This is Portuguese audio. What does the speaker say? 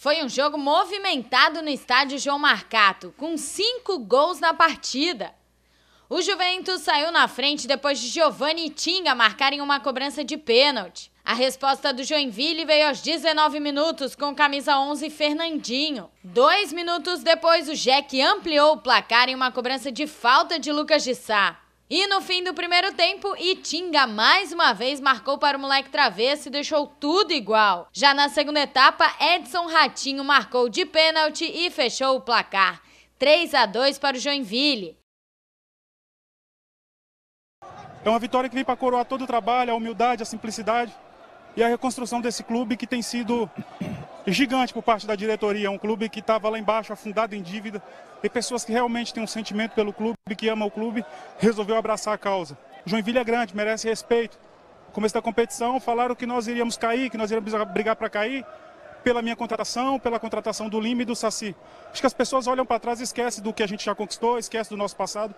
Foi um jogo movimentado no estádio João Marcato, com cinco gols na partida. O Juventus saiu na frente depois de Giovanni e Tinga marcarem uma cobrança de pênalti. A resposta do Joinville veio aos 19 minutos com camisa 11 Fernandinho. Dois minutos depois, o Jack ampliou o placar em uma cobrança de falta de Lucas de Sá. E no fim do primeiro tempo, Itinga mais uma vez marcou para o moleque travesso e deixou tudo igual. Já na segunda etapa, Edson Ratinho marcou de pênalti e fechou o placar. 3 a 2 para o Joinville. É uma vitória que vem para coroar todo o trabalho, a humildade, a simplicidade e a reconstrução desse clube que tem sido gigante por parte da diretoria. É um clube que estava lá embaixo, afundado em dívida. E pessoas que realmente têm um sentimento pelo clube, que ama o clube, resolveu abraçar a causa. Joinville é grande, merece respeito. No começo da competição, falaram que nós iríamos cair, que nós iríamos brigar para cair, pela minha contratação, pela contratação do Lima e do Saci. Acho que as pessoas olham para trás e esquecem do que a gente já conquistou, esquecem do nosso passado